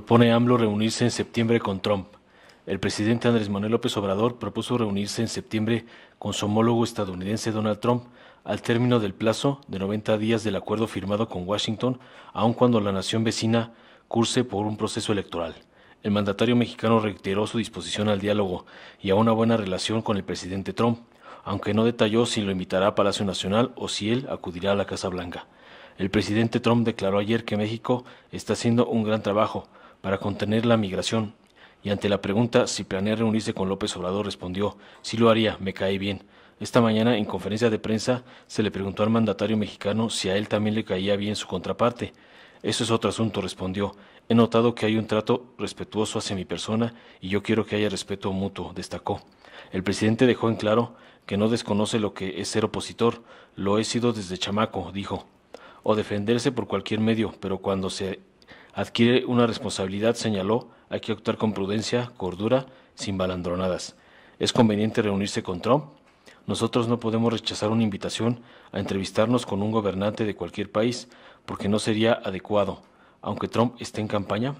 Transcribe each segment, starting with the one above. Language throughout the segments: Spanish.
Propone reunirse en septiembre con Trump. El presidente Andrés Manuel López Obrador propuso reunirse en septiembre con su homólogo estadounidense Donald Trump al término del plazo de 90 días del acuerdo firmado con Washington, aun cuando la nación vecina curse por un proceso electoral. El mandatario mexicano reiteró su disposición al diálogo y a una buena relación con el presidente Trump, aunque no detalló si lo invitará a Palacio Nacional o si él acudirá a la Casa Blanca. El presidente Trump declaró ayer que México está haciendo un gran trabajo, para contener la migración. Y ante la pregunta si planea reunirse con López Obrador, respondió, sí lo haría, me cae bien. Esta mañana, en conferencia de prensa, se le preguntó al mandatario mexicano si a él también le caía bien su contraparte. Eso es otro asunto, respondió. He notado que hay un trato respetuoso hacia mi persona y yo quiero que haya respeto mutuo, destacó. El presidente dejó en claro que no desconoce lo que es ser opositor, lo he sido desde chamaco, dijo, o defenderse por cualquier medio, pero cuando se adquiere una responsabilidad, señaló, hay que actuar con prudencia, cordura, sin balandronadas. Es conveniente reunirse con Trump. Nosotros no podemos rechazar una invitación a entrevistarnos con un gobernante de cualquier país porque no sería adecuado, aunque Trump esté en campaña.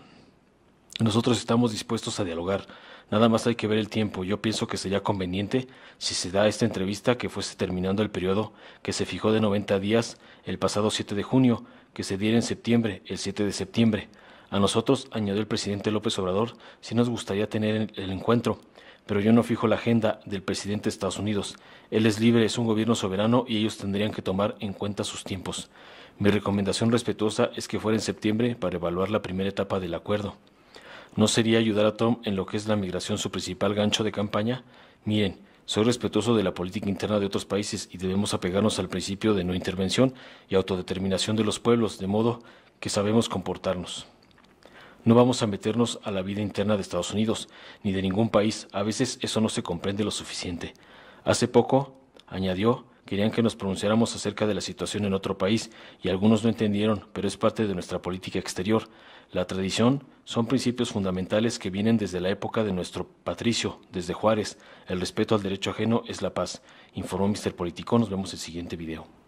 Nosotros estamos dispuestos a dialogar. Nada más hay que ver el tiempo. Yo pienso que sería conveniente, si se da esta entrevista, que fuese terminando el periodo que se fijó de 90 días el pasado 7 de junio, que se diera en septiembre, el 7 de septiembre. A nosotros, añadió el presidente López Obrador, sí nos gustaría tener el encuentro, pero yo no fijo la agenda del presidente de Estados Unidos. Él es libre, es un gobierno soberano y ellos tendrían que tomar en cuenta sus tiempos. Mi recomendación respetuosa es que fuera en septiembre para evaluar la primera etapa del acuerdo. ¿No sería ayudar a Tom en lo que es la migración su principal gancho de campaña? Miren, soy respetuoso de la política interna de otros países y debemos apegarnos al principio de no intervención y autodeterminación de los pueblos, de modo que sabemos comportarnos. No vamos a meternos a la vida interna de Estados Unidos, ni de ningún país. A veces eso no se comprende lo suficiente. Hace poco, añadió, querían que nos pronunciáramos acerca de la situación en otro país, y algunos no entendieron, pero es parte de nuestra política exterior. La tradición son principios fundamentales que vienen desde la época de nuestro patricio, desde Juárez. El respeto al derecho ajeno es la paz. Informó Mr. Político. Nos vemos en el siguiente video.